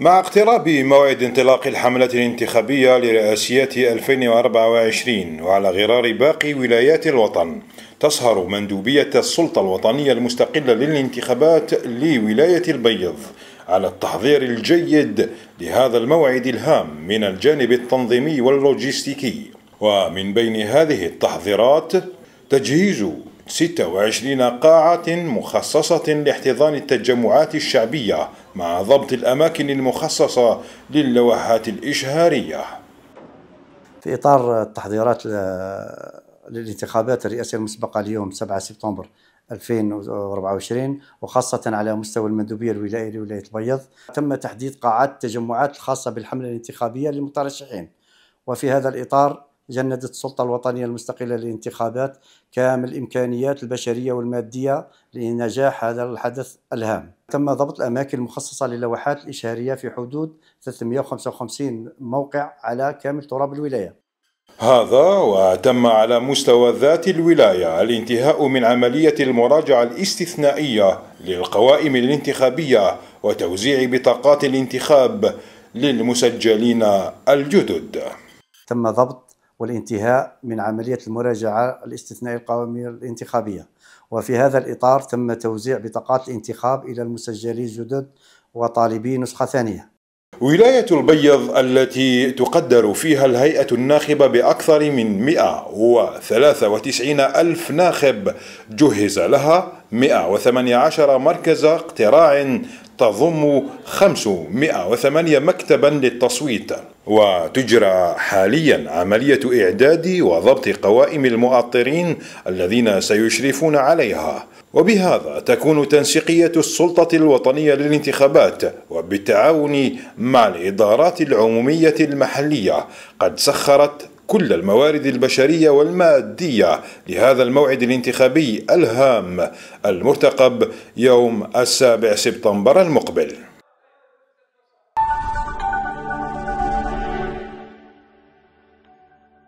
مع اقتراب موعد انطلاق الحملة الانتخابية لرئاسية 2024 وعلى غرار باقي ولايات الوطن تسهر مندوبية السلطة الوطنية المستقلة للانتخابات لولاية البيض على التحضير الجيد لهذا الموعد الهام من الجانب التنظيمي واللوجستيكي ومن بين هذه التحضيرات تجهيز 26 قاعة مخصصة لاحتضان التجمعات الشعبية مع ضبط الأماكن المخصصة للوحات الإشهارية في إطار التحضيرات للانتخابات الرئاسية المسبقة اليوم 7 سبتمبر 2024 وخاصة على مستوى المندوبية الولائية لولاية البيض تم تحديد قاعات التجمعات الخاصة بالحملة الانتخابية للمترشحين وفي هذا الإطار جندت السلطة الوطنية المستقلة للانتخابات كامل الإمكانيات البشرية والمادية لنجاح هذا الحدث الهام تم ضبط الأماكن المخصصة للوحات الإشهارية في حدود 355 موقع على كامل تراب الولاية هذا وتم على مستوى ذات الولاية الانتهاء من عملية المراجعة الاستثنائية للقوائم الانتخابية وتوزيع بطاقات الانتخاب للمسجلين الجدد تم ضبط والانتهاء من عملية المراجعة الاستثنائية القومية الانتخابية وفي هذا الإطار تم توزيع بطاقات الانتخاب إلى المسجلين الجدد وطالبي نسخة ثانية ولاية البيض التي تقدر فيها الهيئة الناخبة بأكثر من 193 ألف ناخب جهز لها 118 مركز اقتراع تضم 508 مكتبا للتصويت وتجرى حاليا عملية إعداد وضبط قوائم المؤطرين الذين سيشرفون عليها وبهذا تكون تنسيقية السلطة الوطنية للانتخابات وبالتعاون مع الإدارات العمومية المحلية قد سخرت كل الموارد البشرية والمادية لهذا الموعد الانتخابي الهام المرتقب يوم السابع سبتمبر المقبل